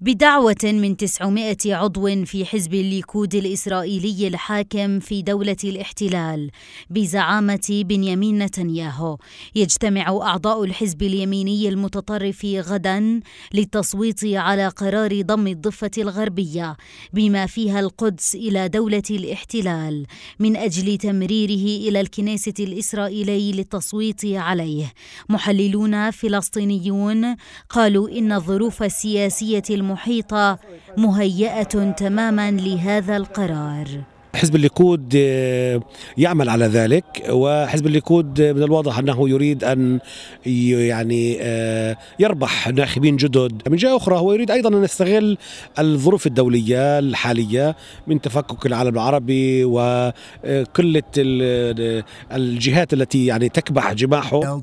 بدعوة من 900 عضو في حزب الليكود الإسرائيلي الحاكم في دولة الاحتلال بزعامة بنيامين نتنياهو يجتمع أعضاء الحزب اليميني المتطرف غدا للتصويت على قرار ضم الضفة الغربية بما فيها القدس إلى دولة الاحتلال من أجل تمريره إلى الكنيسة الإسرائيلي للتصويت عليه محللون فلسطينيون قالوا إن الظروف السياسية المحللة المحيطه مهياه تماما لهذا القرار حزب الليكود آه، يعمل على ذلك وحزب الليكود من الواضح انه يريد ان يعني آه، يربح ناخبين جدد من جهه اخرى هو يريد ايضا ان يستغل الظروف الدوليه الحاليه من تفكك العالم العربي وقله آه، الجهات التي يعني تكبح جماحه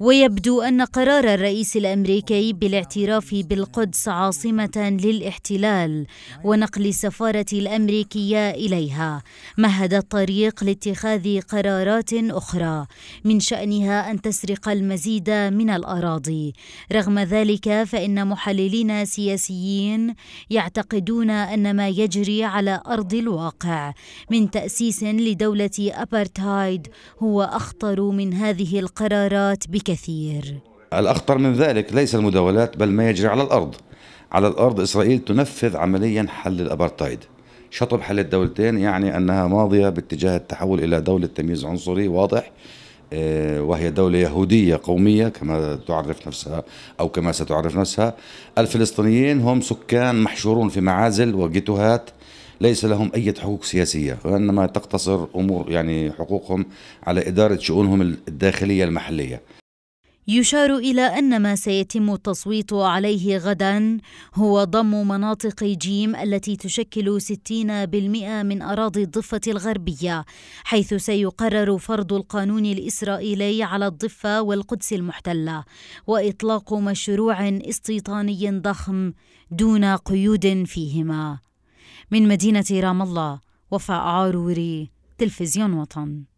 ويبدو ان قرار الرئيس الامريكي بالاعتراف بالقدس عاصمه للاحتلال ونقل السفاره الامريكيه اليها مهد الطريق لاتخاذ قرارات اخرى من شانها ان تسرق المزيد من الاراضي رغم ذلك فان محللين سياسيين يعتقدون ان ما يجري على ارض الواقع من تاسيس لدوله ابارتهايد هو اخطر من هذه القرارات بكثير الأخطر من ذلك ليس المداولات بل ما يجري على الأرض على الأرض إسرائيل تنفذ عمليا حل الابرتايد شطب حل الدولتين يعني أنها ماضية باتجاه التحول إلى دولة تمييز عنصري واضح آه، وهي دولة يهودية قومية كما تعرف نفسها أو كما ستعرف نفسها الفلسطينيين هم سكان محشورون في معازل وجتوهات ليس لهم أي حقوق سياسية وإنما تقتصر أمور يعني حقوقهم على إدارة شؤونهم الداخلية المحلية يشار إلى أن ما سيتم التصويت عليه غدا هو ضم مناطق جيم التي تشكل 60% من أراضي الضفة الغربية، حيث سيقرر فرض القانون الإسرائيلي على الضفة والقدس المحتلة، وإطلاق مشروع استيطاني ضخم دون قيود فيهما. من مدينة رام الله، وفاء عاروري، تلفزيون وطن.